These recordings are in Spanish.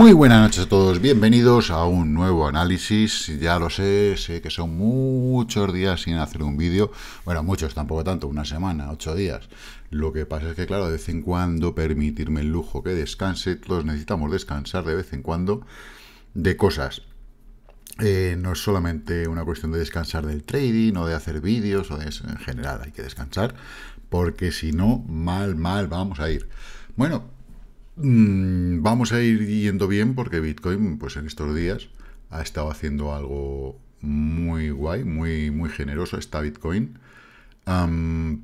Muy buenas noches a todos, bienvenidos a un nuevo análisis. Ya lo sé, sé que son muchos días sin hacer un vídeo. Bueno, muchos, tampoco tanto, una semana, ocho días. Lo que pasa es que, claro, de vez en cuando permitirme el lujo que descanse. Todos necesitamos descansar de vez en cuando de cosas. Eh, no es solamente una cuestión de descansar del trading o de hacer vídeos o eso. En general hay que descansar porque si no, mal, mal vamos a ir. Bueno, Mm, vamos a ir yendo bien porque Bitcoin, pues en estos días, ha estado haciendo algo muy guay, muy, muy generoso, está Bitcoin. el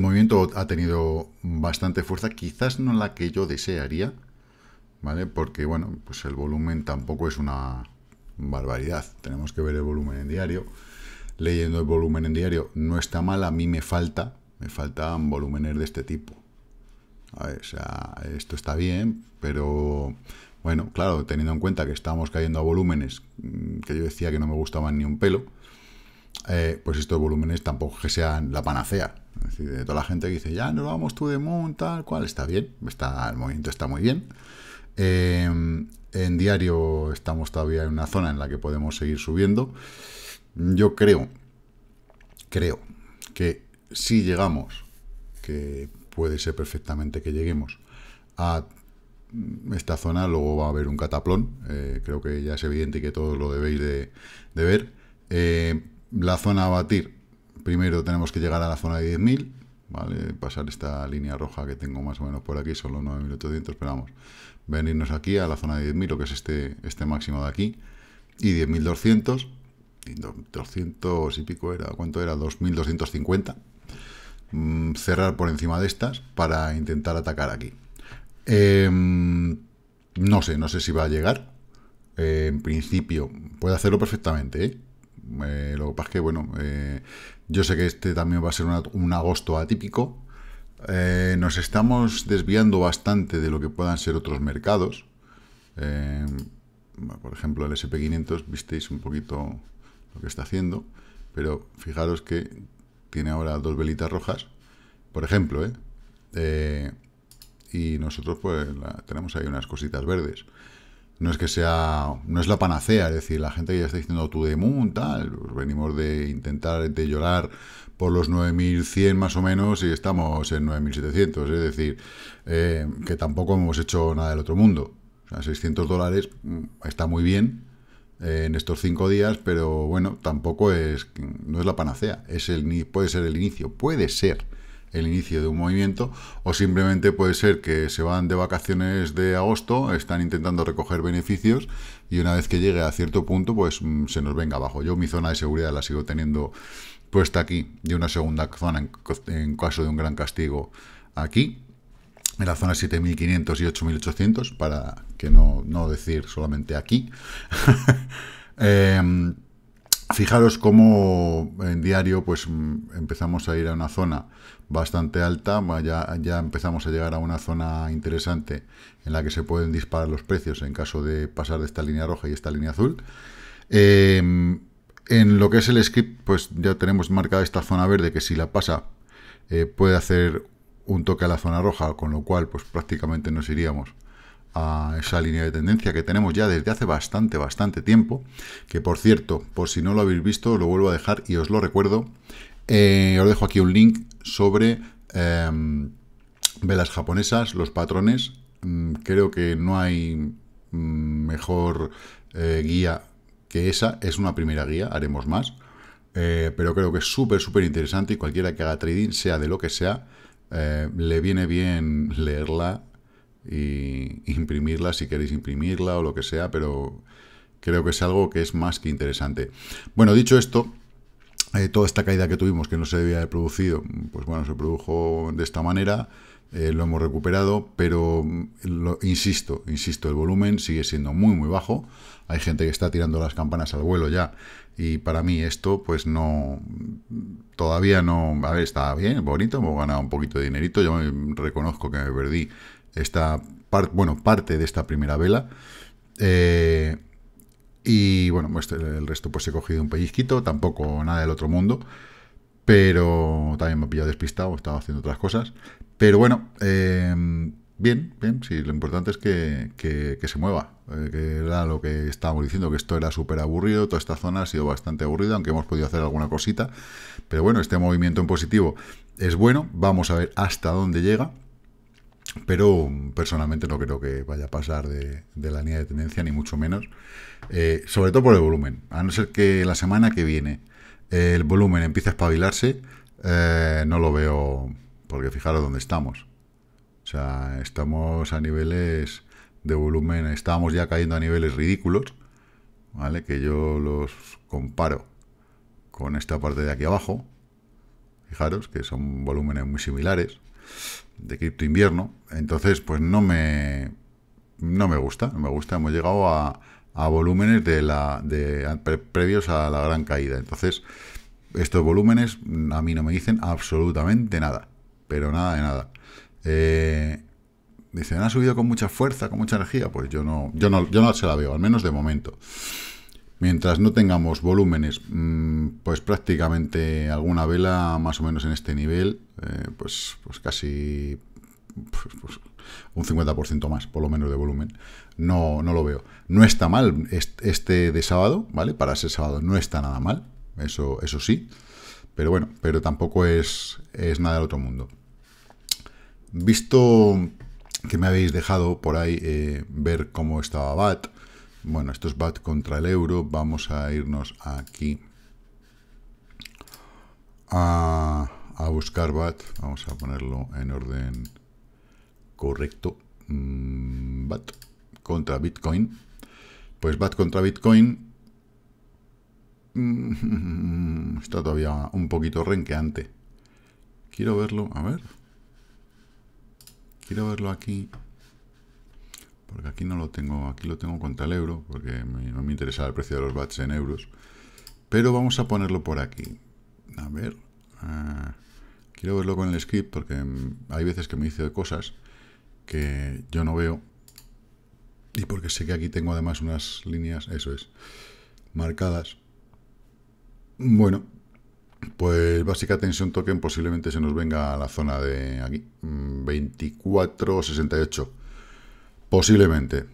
movimiento ha tenido bastante fuerza, quizás no la que yo desearía, ¿vale? Porque, bueno, pues el volumen tampoco es una barbaridad. Tenemos que ver el volumen en diario. Leyendo el volumen en diario no está mal, a mí me falta, me faltan volúmenes de este tipo. O sea, esto está bien, pero bueno, claro, teniendo en cuenta que estamos cayendo a volúmenes mm, que yo decía que no me gustaban ni un pelo, eh, pues estos volúmenes tampoco que sean la panacea. Es decir, de toda la gente que dice, ya nos vamos tú de monta, tal cual, está bien, está, el movimiento está muy bien. Em, en diario estamos todavía en una zona en la que podemos seguir subiendo. Yo creo, creo que si llegamos, que puede ser perfectamente que lleguemos a esta zona, luego va a haber un cataplón, eh, creo que ya es evidente que todos lo debéis de, ver. Eh, la zona a batir, primero tenemos que llegar a la zona de 10.000, ¿vale? pasar esta línea roja que tengo más o menos por aquí, son los 9.800, pero vamos, venirnos aquí a la zona de 10.000, lo que es este, este máximo de aquí, y 10.200, 200 y pico era, ¿cuánto era? 2.250. Mm, cerrar por encima de estas para intentar atacar aquí. Em, no sé, no sé si va a llegar. Eh, en principio, puede hacerlo perfectamente, ¿eh? Eh, lo que pasa es que, bueno, yo sé que este también va a ser un agosto atípico. nos estamos desviando bastante de lo que puedan ser otros mercados. Em, por ejemplo, el SP500, visteis un poquito lo que está haciendo, pero fijaros que tiene ahora dos velitas rojas, por ejemplo, ¿eh? Eh, y nosotros pues tenemos ahí unas cositas verdes. No es que sea, no es la panacea, es decir, la gente ya está diciendo tú de tal, pues venimos de intentar de llorar por los 9100 más o menos y estamos en 9700, es decir, eh, que tampoco hemos hecho nada del otro mundo. A sea, 600 dólares mm, está muy bien, en estos cinco días, pero bueno, tampoco es, no es la panacea, es el, puede ser el inicio, puede ser el inicio de un movimiento o simplemente puede ser que se van de vacaciones de agosto, están intentando recoger beneficios y una vez que llegue a cierto punto pues mm, se nos venga abajo. Yo mi zona de seguridad la sigo teniendo puesta aquí y una segunda zona en caso de un gran castigo aquí en la zona 7500 y 8800, para que no, no decir solamente aquí. Em, fijaros cómo en diario pues mm, empezamos a ir a una zona bastante alta, ya, ya empezamos a llegar a una zona interesante en la que se pueden disparar los precios en caso de pasar de esta línea roja y esta línea azul. Em, en lo que es el script, pues ya tenemos marcada esta zona verde que si la pasa eh, puede hacer un toque a la zona roja, con lo cual pues prácticamente nos iríamos a esa línea de tendencia que tenemos ya desde hace bastante, bastante tiempo, que por cierto, por si no lo habéis visto, lo vuelvo a dejar y os lo recuerdo, eh, os dejo aquí un link sobre em, velas japonesas, los patrones, mm, creo que no hay mm, mejor eh, guía que esa, es una primera guía, haremos más, eh, pero creo que es súper, súper interesante y cualquiera que haga trading, sea de lo que sea, eh, le viene bien leerla y imprimirla si queréis imprimirla o lo que sea, pero creo que es algo que es más que interesante. Bueno, dicho esto, eh, toda esta caída que tuvimos, que no se debía haber producido, pues bueno, se produjo de esta manera, eh, lo hemos recuperado, pero mm, lo, insisto, insisto, el volumen sigue siendo muy, muy bajo. Hay gente que está tirando las campanas al vuelo ya, y para mí esto, pues no, mm, todavía no, a ver, está bien, bonito, hemos ganado un poquito de dinerito, yo reconozco que me perdí esta, parte, bueno, parte de esta primera vela. Eh, y bueno, pues el resto pues he cogido un pellizquito, tampoco nada del otro mundo. Pero también me ha pillado despistado, estaba haciendo otras cosas. Pero bueno, em, bien, bien, sí, lo importante es que, se mueva. Eh, que era lo que estábamos diciendo, que esto era súper aburrido, toda esta zona ha sido bastante aburrida, aunque hemos podido hacer alguna cosita. Pero bueno, este movimiento en positivo es bueno, vamos a ver hasta dónde llega pero mm, personalmente no creo que vaya a pasar de, la línea de tendencia, ni mucho menos, eh, sobre todo por el volumen. A no ser que la semana que viene eh, el volumen empiece a espabilarse, eh, no lo veo, porque fijaros dónde estamos. O sea, estamos a niveles de volumen, estábamos ya cayendo a niveles ridículos, ¿vale? Que yo los comparo con esta parte de aquí abajo. Fijaros que son volúmenes muy similares de cripto invierno. Entonces, pues no me, no me gusta, no me gusta. Hemos llegado a, volúmenes de la, de, previos a la gran caída. Entonces, estos volúmenes a mí no me dicen absolutamente nada, pero nada de nada. Eh, dicen, ha subido con mucha fuerza, con mucha energía. Pues yo no, yo no, yo no se la veo, al menos de momento. Mientras no tengamos volúmenes, mm, pues prácticamente alguna vela más o menos en este nivel, eh, pues, pues casi pues, pues un 50% más, por lo menos, de volumen. No, no lo veo. No está mal este de sábado, ¿vale? Para ser sábado no está nada mal, eso, eso sí. Pero bueno, pero tampoco es, es nada del otro mundo. Visto que me habéis dejado por ahí eh, ver cómo estaba BAT, bueno, esto es BAT contra el euro. Vamos a irnos aquí a, buscar BAT. Vamos a ponerlo en orden correcto. Mm, BAT contra Bitcoin. Pues BAT contra Bitcoin mm, está todavía un poquito renqueante. Quiero verlo, a ver. Quiero verlo aquí porque aquí no lo tengo, aquí lo tengo contra el euro, porque no me interesa el precio de los bats en euros. Pero vamos a ponerlo por aquí. A ver, ah, quiero verlo con el script, porque mm, hay veces que me dice cosas que yo no veo. Y porque sé que aquí tengo además unas líneas, eso es, marcadas. Bueno, pues básica tensión token posiblemente se nos venga a la zona de aquí, 24.68. Mm, Posiblemente.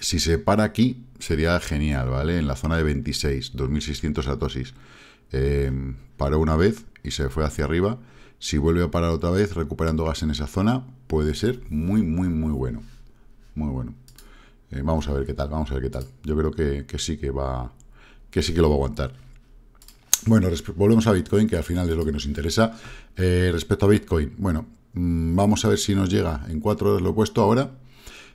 Si se para aquí, sería genial, ¿vale? En la zona de 26, 2600 satosis. Eh, paró una vez y se fue hacia arriba. Si vuelve a parar otra vez, recuperando gas en esa zona, puede ser muy, muy, muy bueno. Muy bueno. Eh, vamos a ver qué tal, vamos a ver qué tal. Yo creo que, sí que va, que sí que lo va a aguantar. Bueno, volvemos a Bitcoin, que al final es lo que nos interesa. Eh, respecto a Bitcoin, bueno, Mm, vamos a ver si nos llega. En cuatro horas lo he puesto ahora.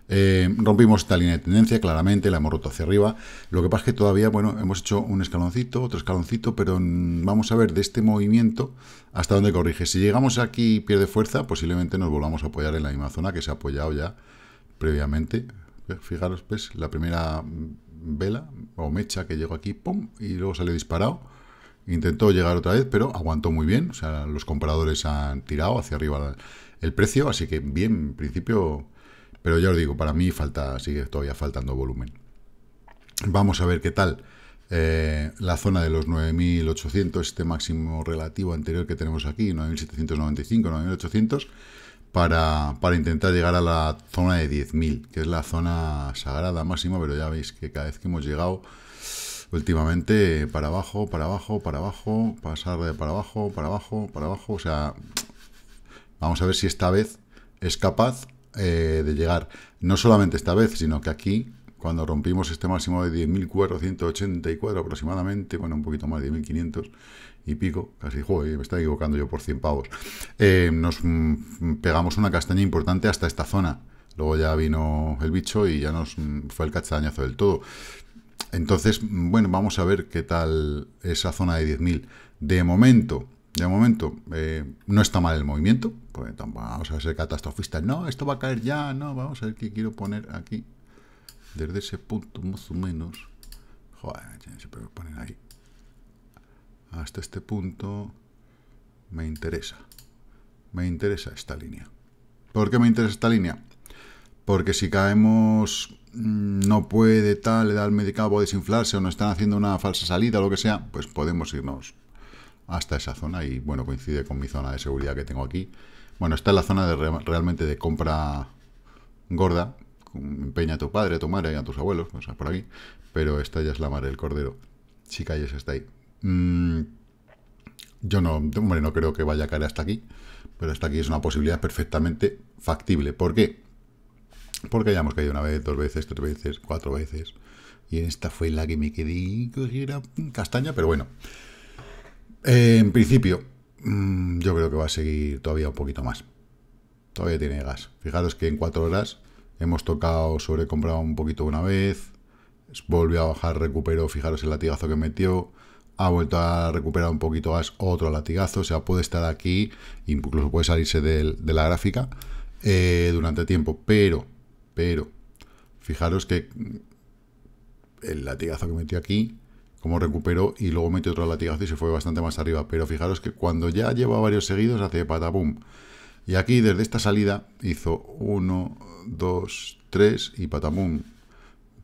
Eh, rompimos esta línea de tendencia, claramente, la hemos roto hacia arriba. Lo que pasa es que todavía, bueno, hemos hecho un escaloncito, otro escaloncito, pero mm, vamos a ver de este movimiento hasta dónde corrige. Si llegamos aquí y pierde fuerza, posiblemente nos volvamos a apoyar en la misma zona que se ha apoyado ya previamente. Eh, fijaros, pues, la primera mm, vela o mecha que llegó aquí, ¡pum! Y luego sale disparado Intentó llegar otra vez, pero aguantó muy bien. O sea, los compradores han tirado hacia arriba el precio, así que bien, en principio. Pero ya os digo, para mí falta, sigue todavía faltando volumen. Vamos a ver qué tal eh, la zona de los 9.800, este máximo relativo anterior que tenemos aquí, 9.795, 9.800, para, para intentar llegar a la zona de 10.000, que es la zona sagrada máxima, pero ya veis que cada vez que hemos llegado Últimamente, para abajo, para abajo, para abajo, pasar de para abajo, para abajo, para abajo. O sea, vamos a ver si esta vez es capaz eh, de llegar, no solamente esta vez, sino que aquí, cuando rompimos este máximo de 10.484 aproximadamente, bueno, un poquito más, de 10.500 y pico, casi, joder, me está equivocando yo por 100 pavos, eh, nos mm, pegamos una castaña importante hasta esta zona. Luego ya vino el bicho y ya nos mm, fue el castañazo del todo. Entonces, bueno, vamos a ver qué tal esa zona de 10.000. De momento, de momento, eh, no está mal el movimiento, pues vamos a ser catastrofistas. No, esto va a caer ya, no, vamos a ver qué quiero poner aquí. Desde ese punto, más o menos. Joder, se puede poner ahí. Hasta este punto me interesa. Me interesa esta línea. ¿Por qué me interesa esta línea? Porque si caemos, mm, no puede tal, le da el medicado a desinflarse o no están haciendo una falsa salida o lo que sea, pues podemos irnos hasta esa zona y bueno, coincide con mi zona de seguridad que tengo aquí. Bueno, esta es la zona de realmente de compra gorda. Empeña a tu padre, a tu madre y a tus abuelos, o sea, por aquí. Pero esta ya es la madre del cordero. Si calles, está ahí. Mm, yo no, hombre, no creo que vaya a caer hasta aquí. Pero hasta aquí es una posibilidad perfectamente factible. ¿Por qué? Porque hayamos hemos caído una vez, dos veces, tres veces, cuatro veces. Y esta fue la que me quedé era castaña, pero bueno. Eh, en principio, mm, yo creo que va a seguir todavía un poquito más. Todavía tiene gas. Fijaros que en cuatro horas hemos tocado, comprado un poquito una vez. Volvió a bajar, recuperó, fijaros el latigazo que metió. Ha vuelto a recuperar un poquito más otro latigazo. O sea, puede estar aquí, incluso puede salirse de, la gráfica eh, durante tiempo. Pero pero fijaros que el latigazo que metió aquí, como recuperó y luego metió otro latigazo y se fue bastante más arriba. Pero fijaros que cuando ya lleva varios seguidos hace patabum. Y aquí desde esta salida hizo 1, 2, 3 y patabum.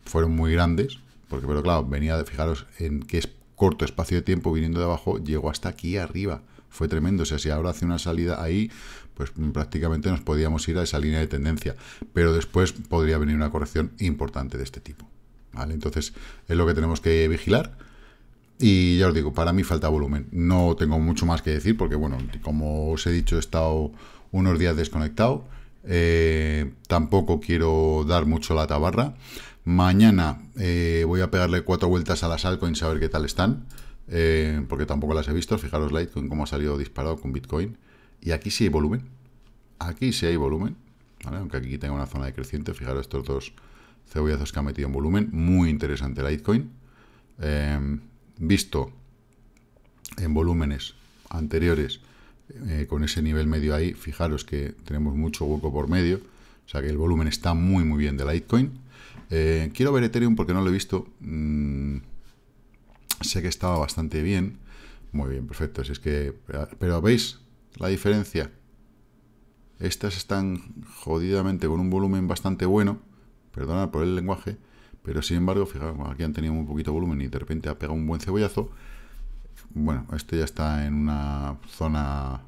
Fueron muy grandes, porque pero claro, venía de fijaros en qué corto espacio de tiempo viniendo de abajo, llegó hasta aquí arriba fue tremendo. O sea, si ahora hace una salida ahí, pues prácticamente nos podíamos ir a esa línea de tendencia. Pero después podría venir una corrección importante de este tipo. ¿Vale? Entonces, es lo que tenemos que vigilar. Y ya os digo, para mí falta volumen. No tengo mucho más que decir porque, bueno, como os he dicho, he estado unos días desconectado. Eh, tampoco quiero dar mucho la tabarra. Mañana eh, voy a pegarle cuatro vueltas a las altcoins a ver qué tal están. Eh, porque tampoco las he visto. Fijaros Litecoin cómo ha salido disparado con Bitcoin. Y aquí sí hay volumen. Aquí sí hay volumen. Aunque aquí tenga una zona creciente Fijaros estos dos cebollazos que ha metido en volumen. Muy interesante Litecoin. Em, visto en volúmenes anteriores eh, con ese nivel medio ahí, fijaros que tenemos mucho hueco por medio, o sea que el volumen está muy muy bien de Litecoin. Eh, quiero ver Ethereum porque no lo he visto, mm, Sé que estaba bastante bien. Muy bien, perfecto. Si es que. Pero ¿veis la diferencia? Estas están jodidamente con un volumen bastante bueno. Perdonad por el lenguaje. Pero sin embargo, fijaos, aquí han tenido muy poquito volumen y de repente ha pegado un buen cebollazo. Bueno, esto ya está en una zona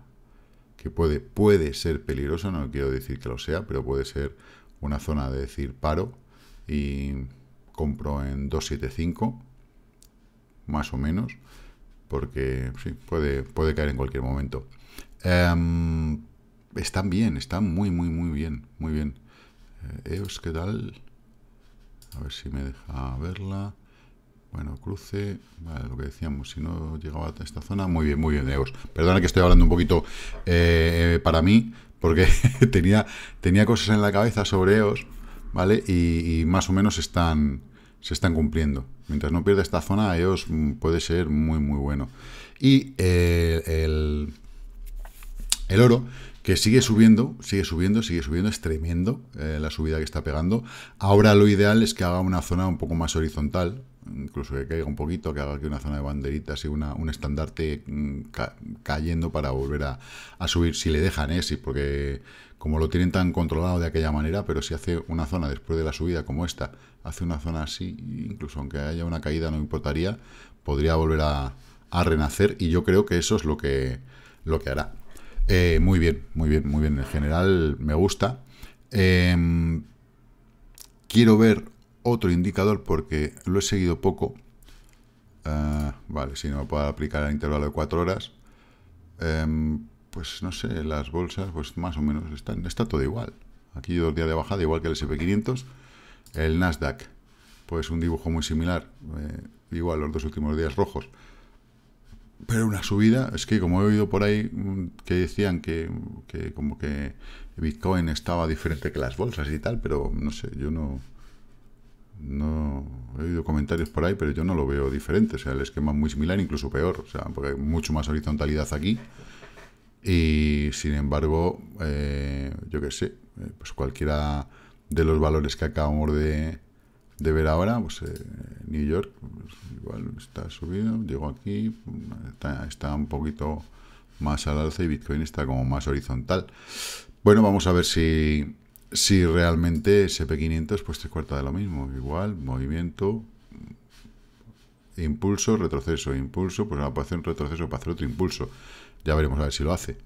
que puede, puede ser peligrosa, no quiero decir que lo sea, pero puede ser una zona de decir paro y compro en 275 más o menos, porque sí, puede, puede caer en cualquier momento. Em, están bien, están muy, muy, muy bien, muy bien. Eh, EOS, ¿qué tal? A ver si me deja verla. Bueno, cruce, vale, lo que decíamos, si no llegaba a esta zona, muy bien, muy bien, EOS. Perdona que estoy hablando un poquito eh, para mí, porque tenía, tenía cosas en la cabeza sobre EOS, ¿vale? y más o menos están, se están cumpliendo. Mientras no pierda esta zona, ellos puede ser muy, muy bueno. Y eh, el, el, oro, que sigue subiendo, sigue subiendo, sigue subiendo, es tremendo eh, la subida que está pegando. Ahora lo ideal es que haga una zona un poco más horizontal, incluso que caiga un poquito, que haga aquí una zona de banderitas y un estandarte mm, cayendo para volver a, subir, si le dejan, ¿eh? porque como lo tienen tan controlado de aquella manera, pero si hace una zona después de la subida como esta, hace una zona así, incluso aunque haya una caída no importaría, podría volver a, renacer y yo creo que eso es lo que, lo que hará. Eh, muy bien, muy bien, muy bien. En general me gusta. Em, quiero ver otro indicador porque lo he seguido poco. Eh, vale, si no me puedo aplicar al intervalo de cuatro horas. Em, pues no sé, las bolsas, pues más o menos están, está todo igual. Aquí dos días de bajada, igual que el SP500. El Nasdaq, pues un dibujo muy similar. Eh, igual los dos últimos días rojos. Pero una subida, es que como he oído por ahí mm, que decían que, que como que Bitcoin estaba diferente que las bolsas y tal, pero no sé, yo no, no he oído comentarios por ahí, pero yo no lo veo diferente. O sea, el esquema es muy similar, incluso peor. O sea, porque hay mucho más horizontalidad aquí. Y sin embargo, eh, yo qué sé, eh, pues cualquiera de los valores que acabamos de, ver ahora, pues eh, New York pues, igual está subido, llegó aquí, está, está un poquito más al alza y Bitcoin está como más horizontal. Bueno, vamos a ver si si realmente SP500 pues tres cuartas de lo mismo. Igual, movimiento, impulso, retroceso, impulso, pues ahora puede hacer un retroceso para hacer otro impulso. Ya veremos a ver si lo hace.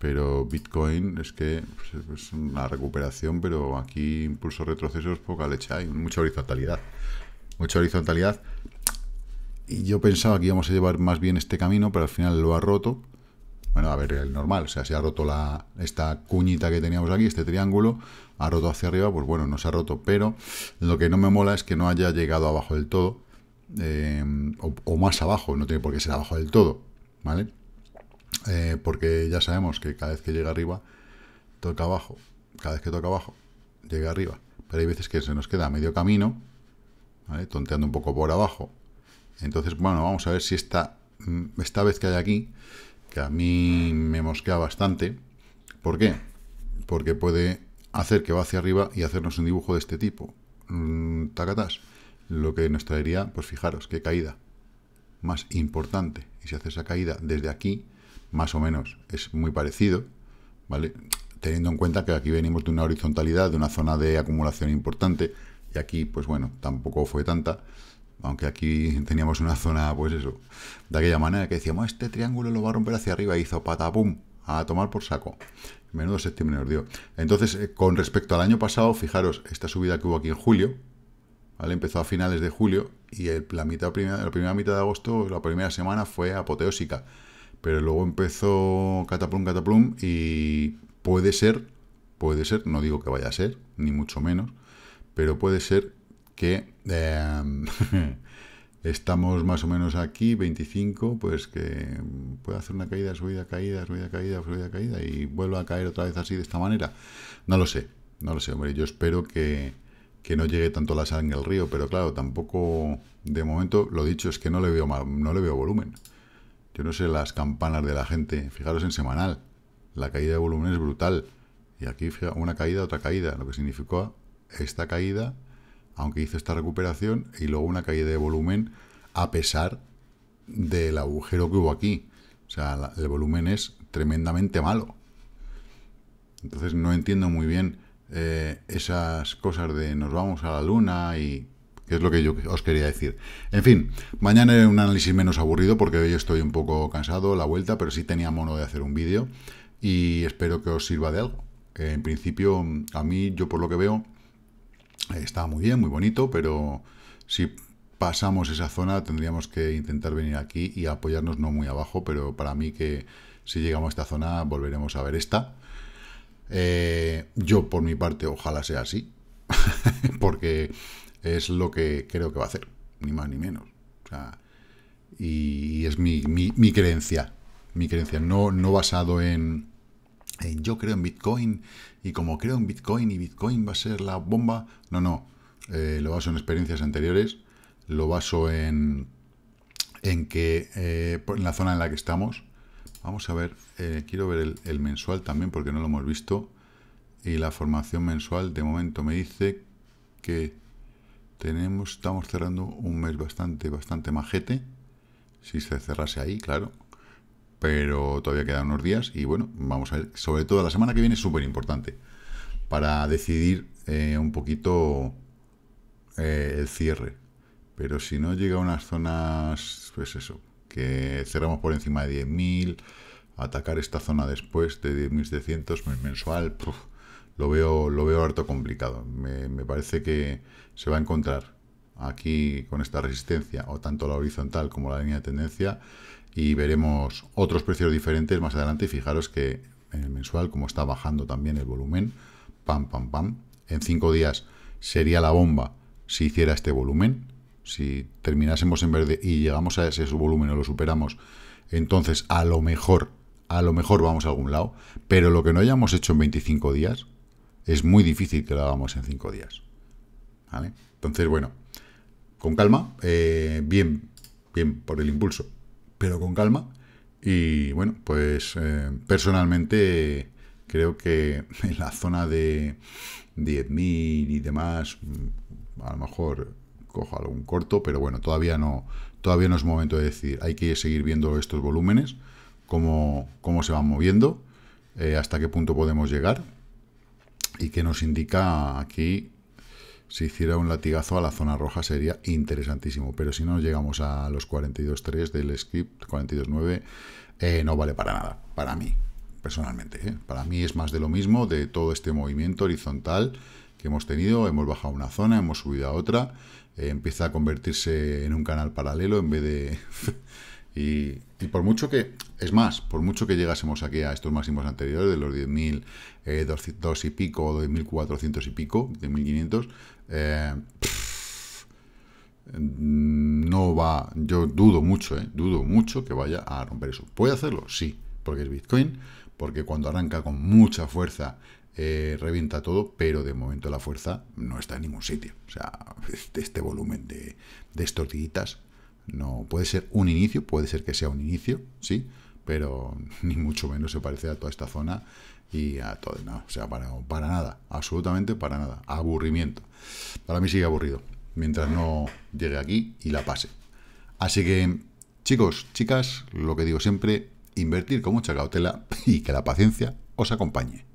Pero Bitcoin es que pues, es una recuperación, pero aquí impulso, retroceso, es poca leche hay, mucha horizontalidad. Mucha horizontalidad. Y yo pensaba que íbamos a llevar más bien este camino, pero al final lo ha roto. Bueno, a ver, el normal, o sea, se ha roto la, esta cuñita que teníamos aquí, este triángulo, ha roto hacia arriba, pues bueno, no se ha roto, pero lo que no me mola es que no haya llegado abajo del todo, eh, o, más abajo, no tiene por qué ser abajo del todo, ¿vale? Eh, porque ya sabemos que cada vez que llega arriba, toca abajo, cada vez que toca abajo, llega arriba, pero hay veces que se nos queda medio camino, ¿vale? Tonteando un poco por abajo, entonces, bueno, vamos a ver si esta, mm, esta vez que hay aquí que a mí me mosquea bastante. ¿Por qué? Porque puede hacer que va hacia arriba y hacernos un dibujo de este tipo. Mm, Tacatas. Lo que nos traería, pues fijaros, qué caída más importante. Y si hace esa caída desde aquí, más o menos es muy parecido, ¿vale? Teniendo en cuenta que aquí venimos de una horizontalidad, de una zona de acumulación importante, y aquí, pues bueno, tampoco fue tanta, aunque aquí teníamos una zona, pues eso, de aquella manera que decíamos, este triángulo lo va a romper hacia arriba, hizo patapum, a tomar por saco. Menudo septiembre nos dio. Entonces, eh, con respecto al año pasado, fijaros, esta subida que hubo aquí en julio, Empezó a finales de julio y el, la, primera, la primera mitad de agosto, la primera semana fue apoteósica. Pero luego empezó cataplum, cataplum y puede ser, puede ser, no digo que vaya a ser, ni mucho menos, pero puede ser Em, estamos más o menos aquí, 25, pues que puede hacer una caída, subida, caída, subida, caída, subida, caída, y vuelva a caer otra vez así de esta manera. No lo sé, no lo sé, hombre, yo espero que, que no llegue tanto la sangre al río, pero claro, tampoco, de momento, lo dicho, es que no le veo, no le veo volumen. Yo no sé las campanas de la gente, fijaros en semanal, la caída de volumen es brutal. Y aquí una caída, otra caída, lo que significó esta caída aunque hice esta recuperación, y luego una caída de volumen a pesar del agujero que hubo aquí. O sea, el volumen es tremendamente malo. Entonces no entiendo muy bien eh, esas cosas de nos vamos a la luna y qué es lo que yo os quería decir. En fin, mañana era un análisis menos aburrido porque hoy estoy un poco cansado, la vuelta, pero sí tenía mono de hacer un vídeo y espero que os sirva de algo. En principio, a mí, yo por lo que veo, Está muy bien, muy bonito, pero si pasamos esa zona tendríamos que intentar venir aquí y apoyarnos no muy abajo, pero para mí que si llegamos a esta zona volveremos a ver esta. Eh, yo por mi parte ojalá sea así, porque es lo que creo que va a hacer, ni más ni menos. y, es mi, mi, mi, creencia, mi creencia, no, no basado en eh, yo creo en Bitcoin y como creo en Bitcoin y Bitcoin va a ser la bomba, no, no, eh, lo baso en experiencias anteriores, lo baso en, en que eh, en la zona en la que estamos. Vamos a ver, quiero ver el, el mensual también porque no lo hemos visto y la formación mensual de momento me dice que tenemos, estamos cerrando un mes bastante, bastante majete. Si se cerrase ahí, claro pero todavía quedan unos días y bueno, vamos a ver, sobre todo la semana que viene es súper importante para decidir eh, un poquito eh, el cierre. Pero si no llega a unas zonas, pues eso, que cerramos por encima de 10.000, atacar esta zona después de 10.700 mensual, lo veo lo veo harto complicado. me, parece que se va a encontrar aquí con esta resistencia o tanto la horizontal como la línea de tendencia y veremos otros precios diferentes más adelante fijaros que en el mensual como está bajando también el volumen pam pam pam en 5 días sería la bomba si hiciera este volumen si terminásemos en verde y llegamos a ese volumen o lo superamos entonces a lo mejor a lo mejor vamos a algún lado pero lo que no hayamos hecho en 25 días es muy difícil que lo hagamos en 5 días entonces, bueno, con calma, eh, bien, bien por el impulso, pero con calma. Y bueno, pues eh, personalmente creo que en la zona de 10.000 y demás, mm, a lo mejor cojo algún corto, pero bueno, todavía no, todavía no es momento de decir. Hay que seguir viendo estos volúmenes, cómo, cómo se van moviendo, eh, hasta qué punto podemos llegar y qué nos indica aquí si hiciera un latigazo a la zona roja sería interesantísimo, pero si no llegamos a los 42.3 del script, 42.9, eh, no vale para nada, para mí, personalmente. ¿eh? Para mí es más de lo mismo, de todo este movimiento horizontal que hemos tenido, hemos bajado una zona, hemos subido a otra, eh, empieza a convertirse en un canal paralelo en vez de... Y, por mucho que, es más, por mucho que llegásemos aquí a estos máximos anteriores de los 10.200 eh, y pico, o 1.400 y pico, 10.500, eh, no va, yo dudo mucho, eh, dudo mucho que vaya a romper eso. ¿Puede hacerlo? Sí, porque es Bitcoin, porque cuando arranca con mucha fuerza eh, revienta todo, pero de momento la fuerza no está en ningún sitio. O sea, este, volumen de, de estos no, puede ser un inicio, puede ser que sea un inicio, sí, pero ni mucho menos se parece a toda esta zona y a todo, no, o sea, para, para nada, absolutamente para nada, aburrimiento. Para mí sigue aburrido, mientras no llegue aquí y la pase. Así que, chicos, chicas, lo que digo siempre, invertir con mucha cautela y que la paciencia os acompañe.